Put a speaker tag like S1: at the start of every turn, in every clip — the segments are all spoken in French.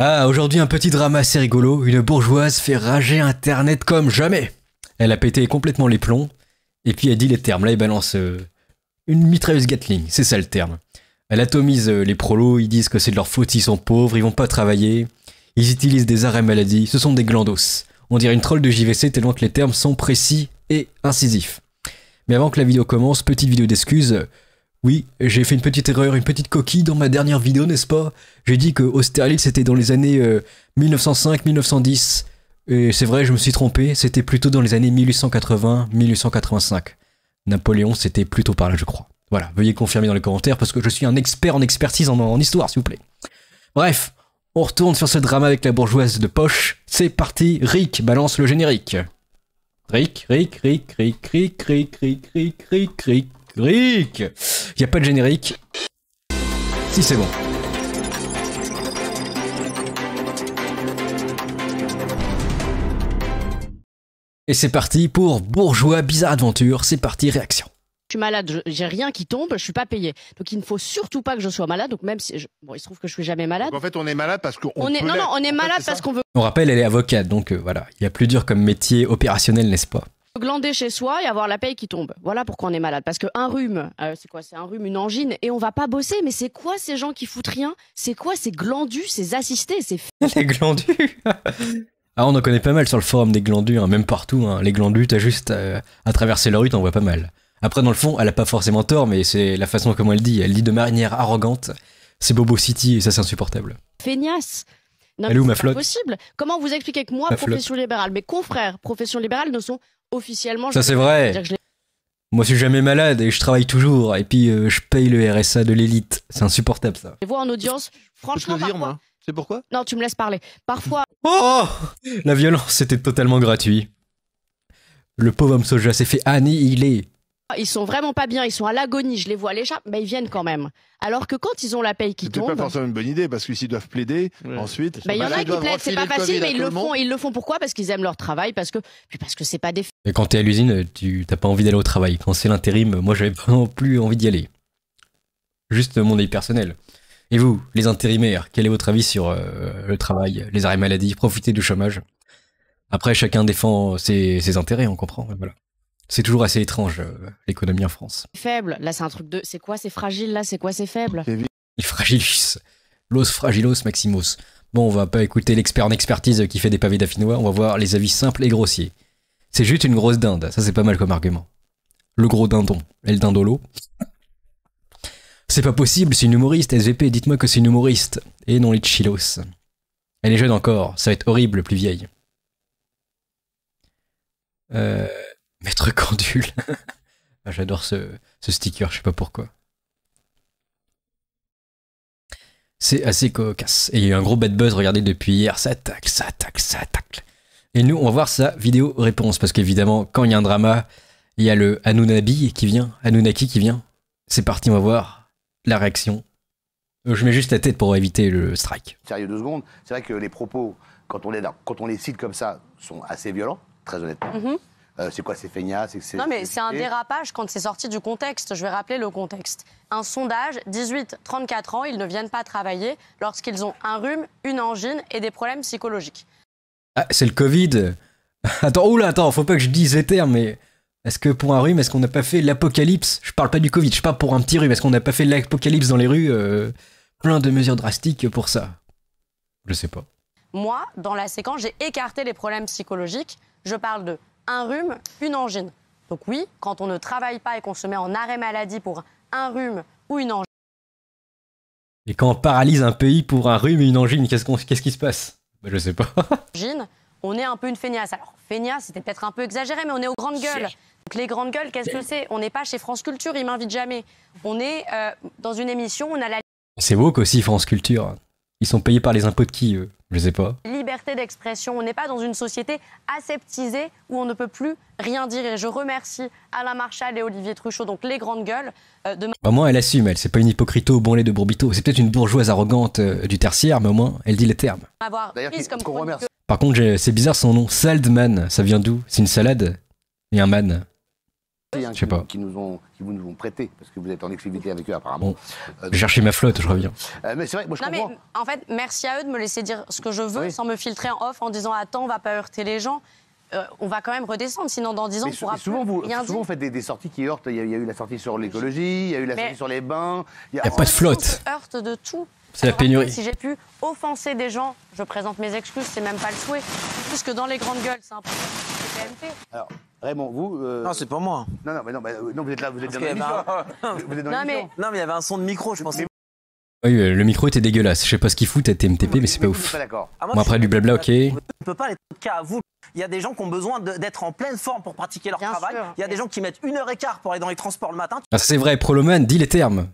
S1: Ah, aujourd'hui un petit drama assez rigolo, une bourgeoise fait rager Internet comme jamais. Elle a pété complètement les plombs, et puis elle dit les termes. Là, elle balance euh, une mitrailleuse Gatling, c'est ça le terme. Elle atomise euh, les prolos, ils disent que c'est de leur faute, ils sont pauvres, ils vont pas travailler, ils utilisent des arrêts maladie, ce sont des glandos. On dirait une troll de JVC tellement que les termes sont précis et incisifs. Mais avant que la vidéo commence, petite vidéo d'excuses. Oui, j'ai fait une petite erreur, une petite coquille dans ma dernière vidéo, n'est-ce pas J'ai dit que Austerlitz c'était dans les années 1905-1910. Et c'est vrai, je me suis trompé, c'était plutôt dans les années 1880-1885. Napoléon, c'était plutôt par là, je crois. Voilà, veuillez confirmer dans les commentaires parce que je suis un expert en expertise en, histoire, s'il vous plaît. Bref, on retourne sur ce drame avec la bourgeoise de poche. C'est parti, Rick, balance le générique. Rick, Rick, Rick, Rick, Rick, Rick, Rick, Rick, Rick, Rick, Rick. Il n'y a pas de générique. Si c'est bon. Et c'est parti pour Bourgeois Bizarre Adventure, c'est parti réaction.
S2: Je suis malade, j'ai rien qui tombe, je suis pas payé. Donc il ne faut surtout pas que je sois malade. Donc même si je... bon, il se trouve que je suis jamais malade. en fait, on est malade parce qu'on on est non non, on est malade parce qu'on veut.
S1: On rappelle, elle est avocate, donc euh, voilà, il y a plus dur comme métier opérationnel, n'est-ce pas
S2: glander chez soi et avoir la paye qui tombe. Voilà pourquoi on est malade. Parce qu'un rhume, euh, c'est quoi C'est un rhume, une angine, et on va pas bosser. Mais c'est quoi ces gens qui foutent rien C'est quoi ces glandus, ces assistés, ces... les glandus
S1: Ah, on en connaît pas mal sur le forum des glandus, hein, même partout. Hein. Les glandus, t'as juste euh, à traverser la rue, t'en vois pas mal. Après, dans le fond, elle a pas forcément tort, mais c'est la façon comme elle dit. Elle dit de manière arrogante. C'est Bobo City et ça, c'est insupportable.
S2: Feignasse non, Elle est ma flotte possible. Comment vous expliquez que moi, profession libérale, mes confrères profession libérale ne sont officiellement. Ça, c'est vrai.
S1: moi, je suis jamais malade et je travaille toujours. Et puis, euh, je paye le RSA de l'élite. C'est insupportable, ça.
S2: Je en audience. Franchement, moi. C'est pourquoi Non, tu me laisses parler. Parfois.
S1: Oh La violence, c'était totalement gratuit. Le pauvre homme soja s'est fait annihiler
S2: ils sont vraiment pas bien, ils sont à l'agonie, je les vois les chats, mais ils viennent quand même. Alors que quand ils ont la paye qui tombe. C'est pas forcément
S1: une bonne idée parce que s'ils doivent plaider ensuite. Bah, il y en bah, a qui plaident, c'est pas facile, mais ils le font.
S2: Ils le font pourquoi Parce qu'ils aiment leur travail, parce que puis parce que c'est pas des.
S1: Et quand t'es à l'usine, tu t'as pas envie d'aller au travail. Quand c'est l'intérim, moi j'avais pas plus envie d'y aller. Juste mon avis personnel. Et vous, les intérimaires, quel est votre avis sur euh, le travail, les arrêts maladie, profiter du chômage Après, chacun défend ses, ses intérêts, on comprend. Voilà. C'est toujours assez étrange, euh, l'économie en France.
S2: Faible, là c'est un truc de... C'est quoi c'est fragile là C'est quoi c'est faible
S1: Les fragilis. Los fragilos maximus. Bon, on va pas écouter l'expert en expertise qui fait des pavés d'affinois, on va voir les avis simples et grossiers. C'est juste une grosse dinde, ça c'est pas mal comme argument. Le gros dindon, elle dindolo. C'est pas possible, c'est une humoriste, SVP, dites-moi que c'est une humoriste. Et non les chilos. Elle est jeune encore, ça va être horrible plus vieille. Euh... Maître Candule. Ah, j'adore ce, sticker, je sais pas pourquoi. C'est assez cocasse. Et il y a eu un gros bad buzz, regardez, depuis hier. Ça attaque, ça attaque, ça attaque. Et nous, on va voir sa vidéo réponse. Parce qu'évidemment, quand il y a un drama, il y a le Anunabi qui vient, Anunnaki qui vient. C'est parti, on va voir la réaction. Euh, je mets juste la tête pour éviter le
S2: strike. Sérieux, deux secondes. C'est vrai que les propos, quand on, les, cite comme ça, sont assez violents, très honnêtement. Mm-hmm. Euh, c'est quoi ces feignasses Non, mais c'est un dérapage quand c'est sorti du contexte. Je vais rappeler le contexte. Un sondage, 18-34 ans, ils ne viennent pas travailler lorsqu'ils ont un rhume, une angine et des problèmes psychologiques.
S1: Ah, c'est le Covid Attends, oula, attends, faut pas que je dise les termes, mais... Est-ce que pour un rhume, est-ce qu'on n'a pas fait l'apocalypse Je parle pas du Covid, je parle pour un petit rhume. Est-ce qu'on n'a pas fait l'apocalypse dans les rues euh, Plein de mesures drastiques pour ça. Je sais pas.
S2: Moi, dans la séquence, j'ai écarté les problèmes psychologiques. Je parle de un rhume, une angine. Donc oui, quand on ne travaille pas et qu'on se met en arrêt maladie pour un rhume ou une angine.
S1: Et quand on paralyse un pays pour un rhume et une angine, qu'est-ce, qu'on, qu'est-ce qui se passe Je ben, Je sais pas.
S2: on est un peu une feignasse. Alors feignasse, c'était peut-être un peu exagéré, mais on est aux grandes gueules. Donc les grandes gueules, qu'est-ce que c'est On n'est pas chez France Culture, ils m'invitent jamais. On est euh, dans une émission, on a la...
S1: C'est beau qu'aussi France Culture. Ils sont payés par les impôts de qui, eux Je sais pas.
S2: Liberté d'expression. On n'est pas dans une société aseptisée où on ne peut plus rien dire. Et je remercie Alain Marchal et Olivier Truchot, donc les grandes gueules. Euh, de... Au bah,
S1: moins, elle assume. Elle, c'est pas une hypocrite au bon lait de Bourbito. C'est peut-être une bourgeoise arrogante euh, du tertiaire, mais au moins, elle dit les termes. Avoir Par contre, c'est bizarre son nom. Saldman, ça vient d'où C'est une salade et un man qui, pas. qui, nous ont, qui vous nous ont prêté, parce que vous êtes en exclusivité avec eux apparemment. Bon. Euh, chercher ma flotte, je reviens. Euh, mais c'est vrai, moi je non,
S2: comprends. en fait, merci à eux de me laisser dire ce que je veux sans me filtrer en off en disant attends, on va pas heurter les gens. Euh, on va quand même redescendre, sinon dans 10 ans, mais on pourra souvent, vous, souvent, faites des, sorties qui heurtent. Il y, a, eu la sortie sur l'écologie, il y a eu la sortie sur les bains. Il n'y a, pas de flotte. Heurte de tout. C'est la pénurie. Si j'ai pu offenser des gens, je présente mes excuses, c'est même pas le souhait. Puisque dans les grandes gueules, c'est un peu. Alors, Raymond, vous. Euh, non, c'est pas moi. Non, non, mais euh, non, vous êtes là, vous êtes dans l'émission. non, mais... non, il y avait un son de micro, je pense. Oui,
S1: euh, le micro était dégueulasse. Je sais pas ce qu'il fout à MTP, mais c'est pas ouf. Ah, après, du blabla, ok. Je peux pas les cas à vous. Il y a des gens qui ont besoin d'être en pleine forme pour pratiquer leur travail. Il y a des gens qui mettent une heure et quart pour aller dans les transports le matin. Ah, c'est vrai, Proloman, dis les termes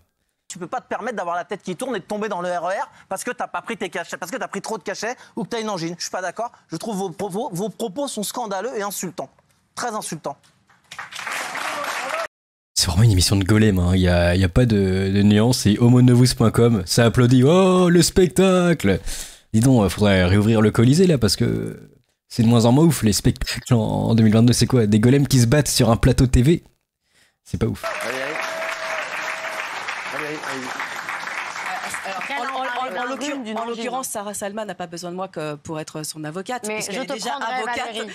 S1: tu peux pas te permettre d'avoir la tête qui tourne et de tomber dans le RER e parce que t'as pas pris tes cachets, parce que as pris trop de cachets ou que t'as une angine. Je suis pas d'accord. Je trouve vos propos, vos propos sont scandaleux et insultants très insultant. C'est vraiment une émission de golem, hein. il n'y a, y a, pas de, de nuance, c'est homonovus.com, ça applaudit, oh le spectacle Dis donc, euh, faudrait réouvrir le Colisée là, parce que c'est de moins en moins ouf les spectacles en 2022, c'est quoi Des golems qui se battent sur un plateau TV C'est pas ouf.
S2: Allez, allez. Allez, en, l'occurrence, Sarah Salma n'a pas besoin de moi que pour être son avocate, puisqu'elle est déjà avocate.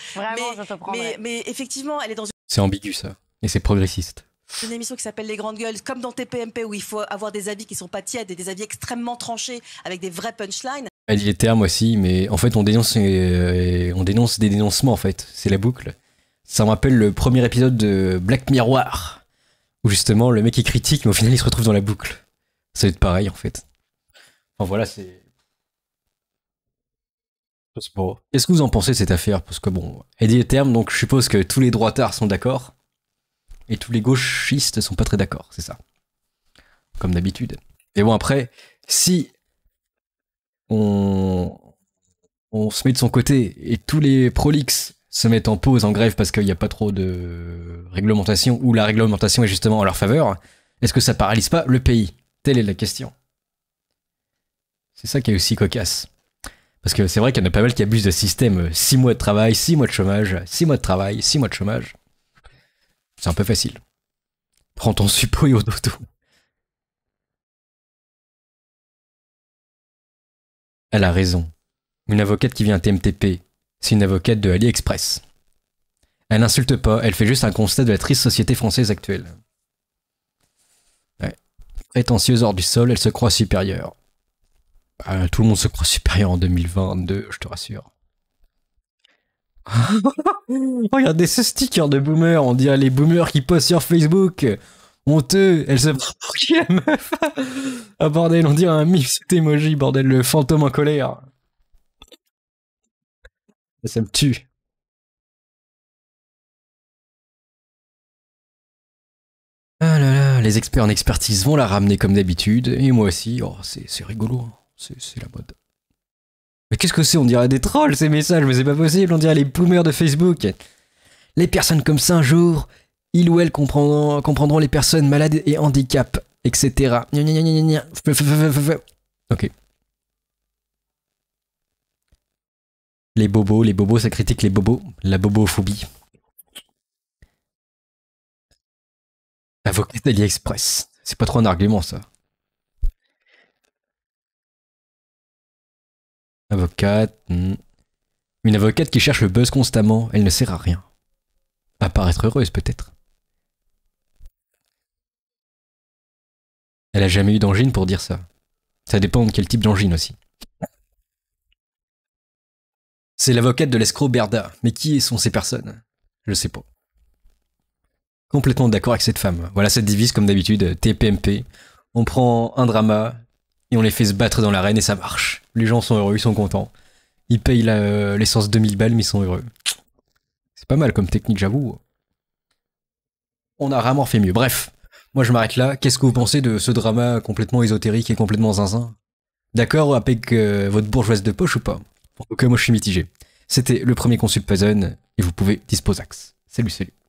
S2: mais, mais, effectivement, elle est dans une...
S1: C'est ambigu, ça. Et c'est progressiste.
S2: une émission qui s'appelle Les Grandes Gueules, comme dans TPMP, où il faut avoir des avis qui sont pas tièdes et des avis extrêmement tranchés, avec des vrais punchlines.
S1: Elle dit les termes aussi, mais en fait, on dénonce, euh, on dénonce des dénoncements, en fait. C'est la boucle. Ça me rappelle le premier épisode de Black Miroir, où justement, le mec est critique, mais au final, il se retrouve dans la boucle. Ça va être pareil, en fait voilà, c'est. est- Qu'est-ce que vous en pensez de cette affaire Parce que bon, elle dit donc je suppose que tous les droitards sont d'accord. Et tous les gauchistes sont pas très d'accord, c'est ça. Comme d'habitude. Et bon, après, si on, se met de son côté et tous les prolixes se mettent en pause, en grève parce qu'il n'y a pas trop de réglementation ou la réglementation est justement en leur faveur, est-ce que ça paralyse pas le pays Telle est la question. C'est ça qui est aussi cocasse. Parce que c'est vrai qu'il y en a pas mal qui abusent de système. 6 mois de travail, 6 mois de chômage, 6 mois de travail, 6 mois de chômage. C'est un peu facile. Prends ton suppôt et au dodo. Elle a raison. Une avocate qui vient à TMTP, c'est une avocate de AliExpress. Elle n'insulte pas, elle fait juste un constat de la triste société française actuelle. Ouais. Prétentieuse hors du sol, elle se croit supérieure. Ah, tout le monde se croit supérieur en 2022, je te rassure. Regardez ce sticker de boomer, on dirait les boomers qui postent sur Facebook. Honteux, elles se Ah bordel, on dirait un mix emoji, bordel, le fantôme en colère. Ça me tue. Ah là là, les experts en expertise vont la ramener comme d'habitude, et moi aussi, oh, c'est rigolo. Hein. C'est la mode. Mais qu'est-ce que c'est On dirait des trolls ces messages, mais c'est pas possible, on dirait les plumeurs de Facebook. Les personnes comme ça un jour, ils ou elles comprendront, comprendront les personnes malades et handicap, etc. Ok. Les bobos, les bobos, ça critique les bobos, la bobophobie. Avocat d'AliExpress, c'est pas trop un argument ça. Avocate. Hmm. Une avocate qui cherche le buzz constamment, elle ne sert à rien. À paraître heureuse peut-être. Elle a jamais eu d'angine pour dire ça. Ça dépend de quel type d'angine aussi. C'est l'avocate de l'escroc Berda, mais qui sont ces personnes Je sais pas. Complètement d'accord avec cette femme. Voilà cette devise comme d'habitude, TPMP. On prend un drama, et on les fait se battre dans l'arène et ça marche. Les gens sont heureux, ils sont contents. Ils payent l'essence 2000 balles, mais ils sont heureux. C'est pas mal comme technique, j'avoue. On a rarement fait mieux. Bref, moi je m'arrête là. Qu'est-ce que vous pensez de ce drama complètement ésotérique et complètement zinzin D'accord avec euh, votre bourgeoise de poche ou pas Ok, moi je suis mitigé. C'était le premier consul Puzzle et vous pouvez disposax. Salut, salut.